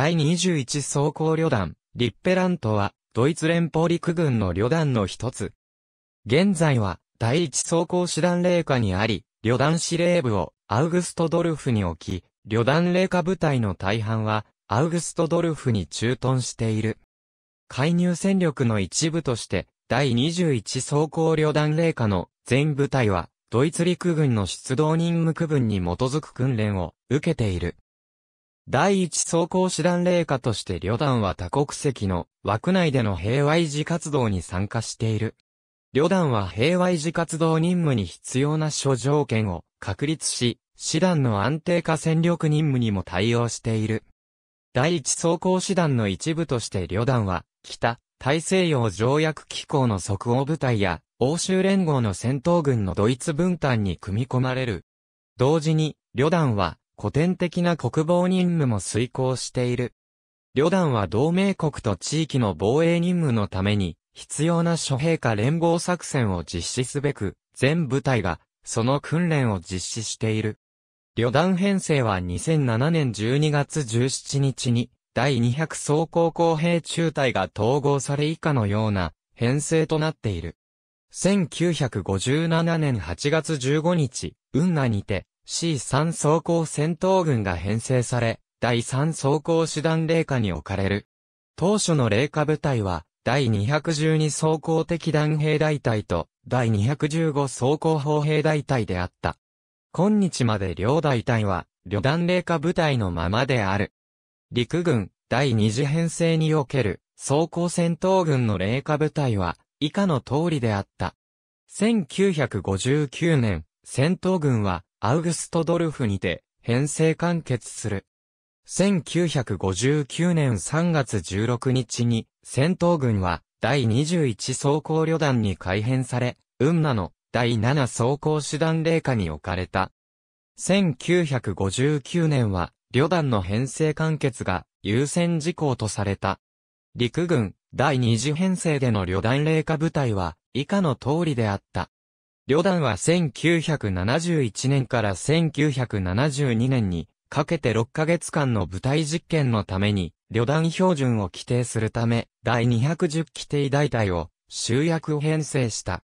第21装甲旅団、リッペラントは、ドイツ連邦陸軍の旅団の一つ。現在は、第1装甲師団霊下にあり、旅団司令部をアウグストドルフに置き、旅団霊下部隊の大半は、アウグストドルフに駐屯している。介入戦力の一部として、第21装甲旅団霊下の全部隊は、ドイツ陸軍の出動任務区分に基づく訓練を受けている。第一装甲師団霊下として旅団は多国籍の枠内での平和維持活動に参加している。旅団は平和維持活動任務に必要な諸条件を確立し、師団の安定化戦力任務にも対応している。第一装甲師団の一部として旅団は、北、大西洋条約機構の即応部隊や、欧州連合の戦闘軍のドイツ分担に組み込まれる。同時に、旅団は、古典的な国防任務も遂行している。旅団は同盟国と地域の防衛任務のために、必要な諸兵科連合作戦を実施すべく、全部隊が、その訓練を実施している。旅団編成は2007年12月17日に、第200装甲工兵中隊が統合され以下のような編成となっている。1957年8月15日、運河にて、C3 装甲戦闘軍が編成され、第3装甲師団霊下に置かれる。当初の霊下部隊は、第212装甲敵弾兵大隊と、第215装甲砲兵大隊であった。今日まで両大隊は、旅団霊下部隊のままである。陸軍、第二次編成における、装甲戦闘軍の霊下部隊は、以下の通りであった。1959年、戦闘軍は、アウグストドルフにて、編成完結する。1959年3月16日に、戦闘軍は、第21装甲旅団に改編され、運南の第7装甲手段霊下に置かれた。1959年は、旅団の編成完結が優先事項とされた。陸軍第2次編成での旅団霊下部隊は以下の通りであった。旅団は1971年から1972年にかけて6ヶ月間の部隊実験のために旅団標準を規定するため第210規定大隊を集約編成した。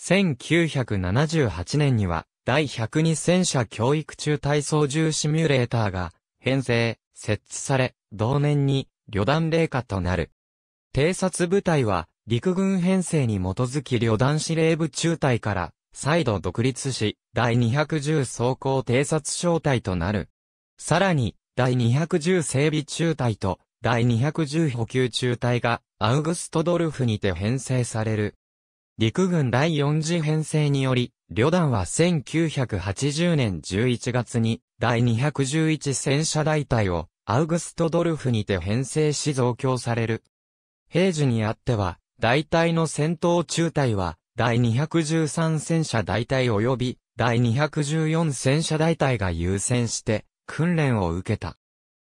1978年には第102戦車教育中隊操縦シミュレーターが編成、設置され、同年に旅団霊下となる。偵察部隊は陸軍編成に基づき旅団司令部中隊から再度独立し、第210装甲偵察小隊となる。さらに、第210整備中隊と、第210補給中隊が、アウグストドルフにて編成される。陸軍第4次編成により、旅団は1980年11月に、第211戦車大隊を、アウグストドルフにて編成し増強される。平時にあっては、大隊の戦闘中隊は、第213戦車大隊及び第214戦車大隊が優先して訓練を受けた。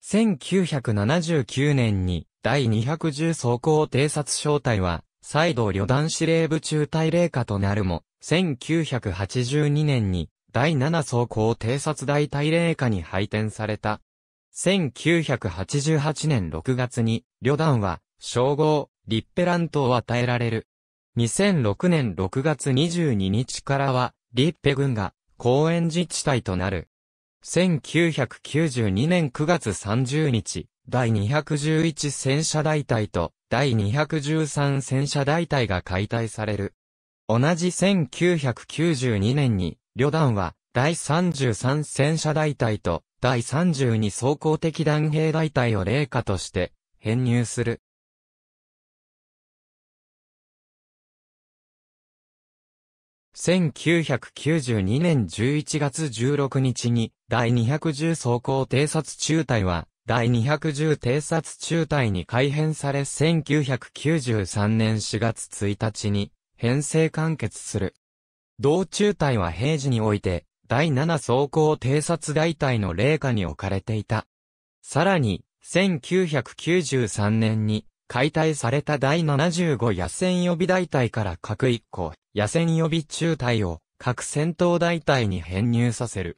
1979年に第210装甲偵察小隊は再度旅団司令部中隊令下となるも、1982年に第7装甲偵察大隊令下に配転された。1988年6月に旅団は称号、リッペラントを与えられる。2006年6月22日からは、リッペ郡が公園自治体となる。1992年9月30日、第211戦車大隊と第213戦車大隊が解体される。同じ1992年に、旅団は第33戦車大隊と第32装甲的弾兵大隊を霊下として編入する。1992年11月16日に、第210装甲偵察中隊は、第210偵察中隊に改編され1993年4月1日に編成完結する。同中隊は平時において第7装甲偵察大隊の霊下に置かれていた。さらに1993年に解体された第75野戦予備大隊から各1個、野戦予備中隊を各戦闘大隊に編入させる。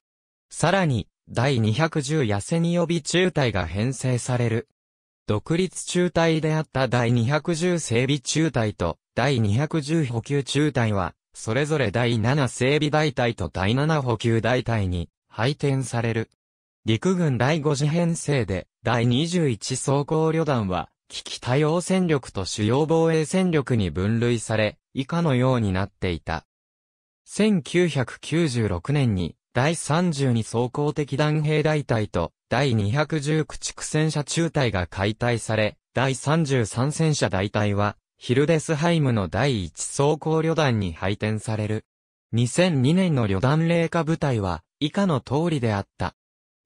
さらに、第210野戦予備中隊が編成される。独立中隊であった第210整備中隊と第210補給中隊は、それぞれ第7整備大隊と第7補給大隊に配点される。陸軍第5次編成で、第21装甲旅団は、危機多様戦力と主要防衛戦力に分類され、以下のようになっていた。1996年に、第32装甲的弾兵大隊と第210駆逐戦車中隊が解体され、第33戦車大隊はヒルデスハイムの第1装甲旅団に配転される。2002年の旅団霊下部隊は以下の通りであった。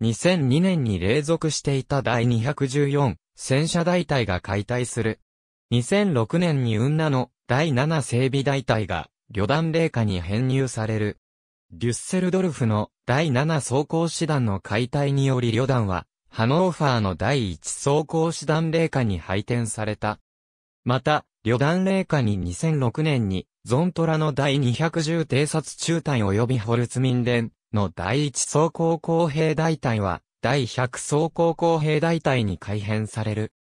2002年に隷属していた第214戦車大隊が解体する。2006年に運南の第7整備大隊が旅団霊下に編入される。デュッセルドルフの第7装甲師団の解体により旅団は、ハノーファーの第1装甲師団霊下に配転された。また、旅団霊下に2006年に、ゾントラの第210偵察中隊及びホルツミンデンの第1装甲工兵大隊は、第100総高校兵大隊に改編される。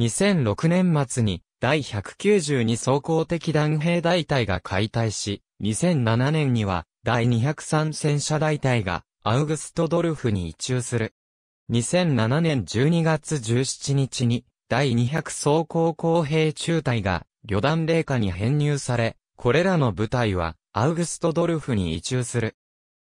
2006年末に第192総高敵弾兵大隊が解体し、2007年には第203戦車大隊がアウグストドルフに移駐する。2007年12月17日に第200総高校兵中隊が旅団霊下に編入され、これらの部隊はアウグストドルフに移駐する。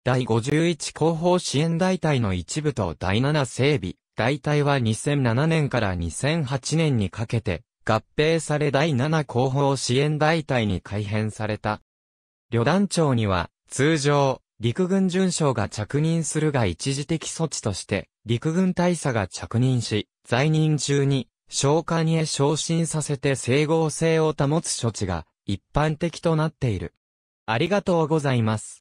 第51広報支援大隊の一部と第7整備、大隊は2007年から2008年にかけて、合併され第7広報支援大隊に改編された。旅団長には、通常、陸軍巡将が着任するが一時的措置として、陸軍大佐が着任し、在任中に、召喚へ昇進させて整合性を保つ処置が一般的となっている。ありがとうございます。